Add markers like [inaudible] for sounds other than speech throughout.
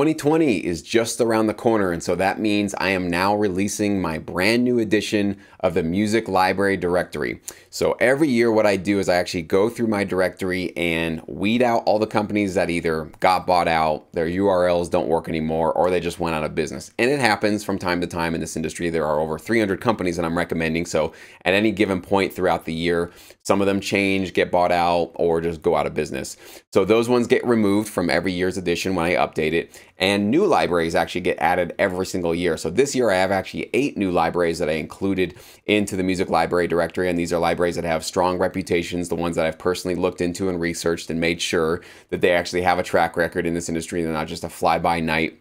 2020 is just around the corner, and so that means I am now releasing my brand new edition of the Music Library Directory. So every year, what I do is I actually go through my directory and weed out all the companies that either got bought out, their URLs don't work anymore, or they just went out of business. And it happens from time to time in this industry. There are over 300 companies that I'm recommending. So at any given point throughout the year, some of them change, get bought out, or just go out of business. So those ones get removed from every year's edition when I update it and new libraries actually get added every single year. So this year I have actually eight new libraries that I included into the music library directory, and these are libraries that have strong reputations, the ones that I've personally looked into and researched and made sure that they actually have a track record in this industry and they're not just a fly by night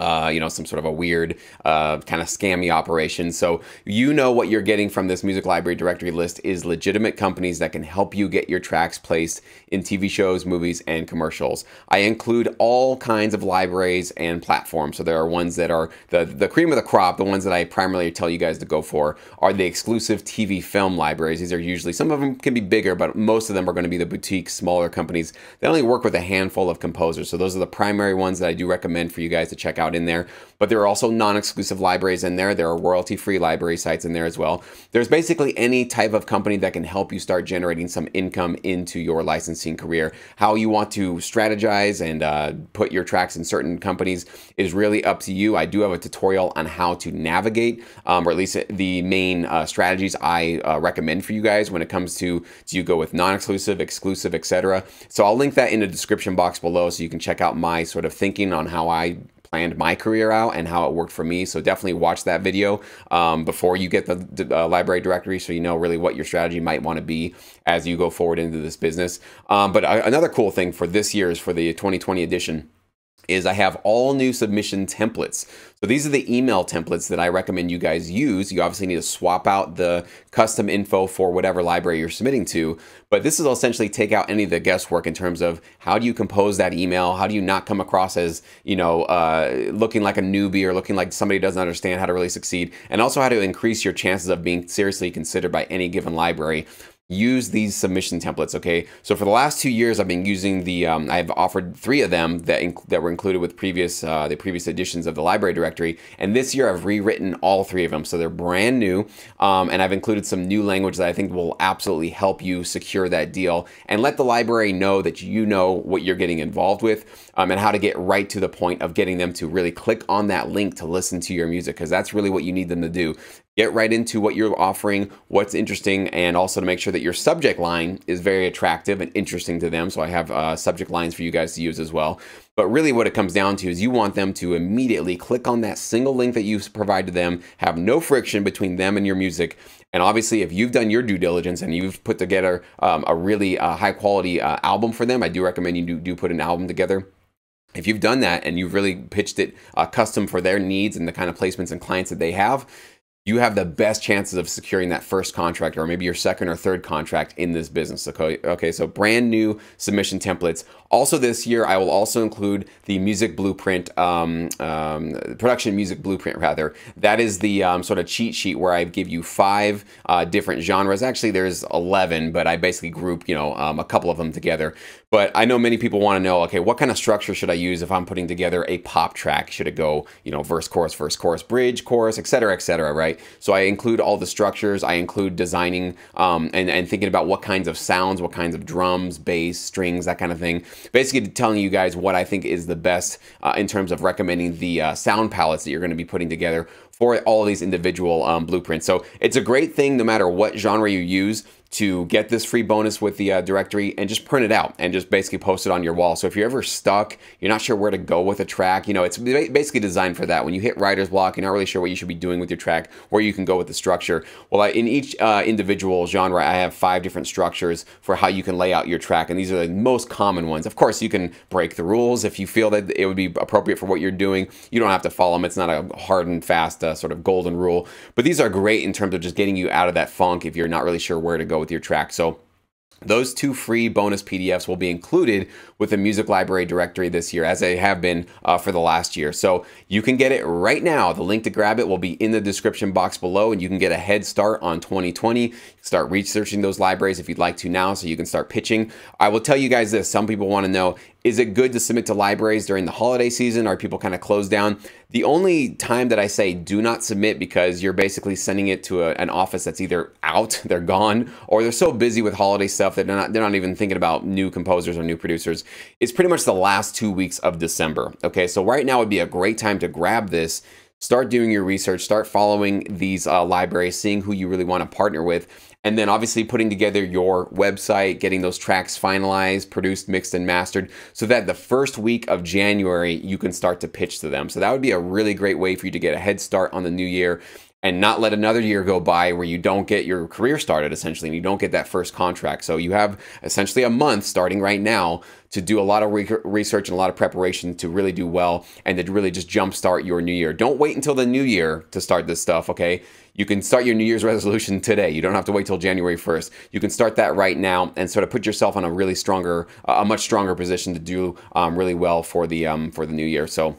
uh, you know, some sort of a weird uh, kind of scammy operation. So you know what you're getting from this music library directory list is legitimate companies that can help you get your tracks placed in TV shows, movies, and commercials. I include all kinds of libraries and platforms. So there are ones that are the, the cream of the crop, the ones that I primarily tell you guys to go for are the exclusive TV film libraries. These are usually, some of them can be bigger, but most of them are gonna be the boutique, smaller companies that only work with a handful of composers. So those are the primary ones that I do recommend for you guys to check out out in there. But there are also non-exclusive libraries in there. There are royalty-free library sites in there as well. There's basically any type of company that can help you start generating some income into your licensing career. How you want to strategize and uh, put your tracks in certain companies is really up to you. I do have a tutorial on how to navigate, um, or at least the main uh, strategies I uh, recommend for you guys when it comes to do you go with non-exclusive, exclusive, etc. So I'll link that in the description box below so you can check out my sort of thinking on how I planned my career out and how it worked for me. So definitely watch that video um, before you get the uh, library directory so you know really what your strategy might want to be as you go forward into this business. Um, but uh, another cool thing for this year is for the 2020 edition is I have all new submission templates. So these are the email templates that I recommend you guys use. You obviously need to swap out the custom info for whatever library you're submitting to, but this will essentially take out any of the guesswork in terms of how do you compose that email? How do you not come across as, you know, uh, looking like a newbie or looking like somebody doesn't understand how to really succeed and also how to increase your chances of being seriously considered by any given library use these submission templates, okay? So for the last two years, I've been using the, um, I've offered three of them that, that were included with previous, uh, the previous editions of the library directory. And this year I've rewritten all three of them. So they're brand new. Um, and I've included some new language that I think will absolutely help you secure that deal and let the library know that you know what you're getting involved with um, and how to get right to the point of getting them to really click on that link to listen to your music because that's really what you need them to do get right into what you're offering, what's interesting, and also to make sure that your subject line is very attractive and interesting to them. So I have uh, subject lines for you guys to use as well. But really what it comes down to is you want them to immediately click on that single link that you provide to them, have no friction between them and your music. And obviously, if you've done your due diligence and you've put together um, a really uh, high quality uh, album for them, I do recommend you do, do put an album together if you've done that and you've really pitched it uh, custom for their needs and the kind of placements and clients that they have, you have the best chances of securing that first contract or maybe your second or third contract in this business. Okay, okay so brand new submission templates. Also this year, I will also include the music blueprint, um, um, production music blueprint rather. That is the um, sort of cheat sheet where I give you five uh, different genres. Actually, there's 11, but I basically group, you know, um, a couple of them together. But I know many people want to know, okay, what kind of structure should I use if I'm putting together a pop track? Should it go, you know, verse, chorus, verse, chorus, bridge, chorus, et cetera, et cetera, right? right? So I include all the structures, I include designing um, and, and thinking about what kinds of sounds, what kinds of drums, bass, strings, that kind of thing. Basically telling you guys what I think is the best uh, in terms of recommending the uh, sound palettes that you're gonna be putting together for all of these individual um, blueprints. So it's a great thing no matter what genre you use to get this free bonus with the uh, directory and just print it out and just basically post it on your wall. So if you're ever stuck, you're not sure where to go with a track, you know, it's basically designed for that. When you hit writer's block, you're not really sure what you should be doing with your track, where you can go with the structure. Well, I, in each uh, individual genre, I have five different structures for how you can lay out your track. And these are the most common ones. Of course, you can break the rules if you feel that it would be appropriate for what you're doing. You don't have to follow them. It's not a hard and fast uh, uh, sort of golden rule. But these are great in terms of just getting you out of that funk if you're not really sure where to go with your track. So those two free bonus PDFs will be included with the music library directory this year, as they have been uh, for the last year. So you can get it right now. The link to grab it will be in the description box below, and you can get a head start on 2020. Start researching those libraries if you'd like to now, so you can start pitching. I will tell you guys this some people want to know is it good to submit to libraries during the holiday season? Are people kind of closed down? The only time that I say do not submit because you're basically sending it to a, an office that's either out, [laughs] they're gone, or they're so busy with holiday stuff that they're not, they're not even thinking about new composers or new producers is pretty much the last two weeks of December. Okay, so right now would be a great time to grab this start doing your research, start following these uh, libraries, seeing who you really want to partner with. And then obviously putting together your website, getting those tracks finalized, produced, mixed, and mastered so that the first week of January you can start to pitch to them. So that would be a really great way for you to get a head start on the new year and not let another year go by where you don't get your career started essentially and you don't get that first contract. So you have essentially a month starting right now to do a lot of re research and a lot of preparation to really do well and to really just jumpstart your new year. Don't wait until the new year to start this stuff, okay? You can start your new year's resolution today. You don't have to wait till January 1st. You can start that right now and sort of put yourself on a really stronger, a much stronger position to do um, really well for the um, for the new year. So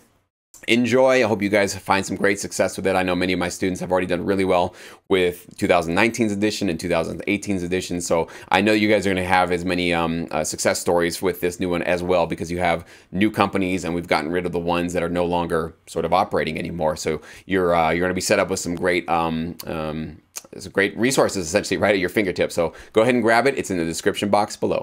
enjoy. I hope you guys find some great success with it. I know many of my students have already done really well with 2019's edition and 2018's edition. So I know you guys are going to have as many um, uh, success stories with this new one as well because you have new companies and we've gotten rid of the ones that are no longer sort of operating anymore. So you're uh, you're going to be set up with some great um, um, some great resources essentially right at your fingertips. So go ahead and grab it. It's in the description box below.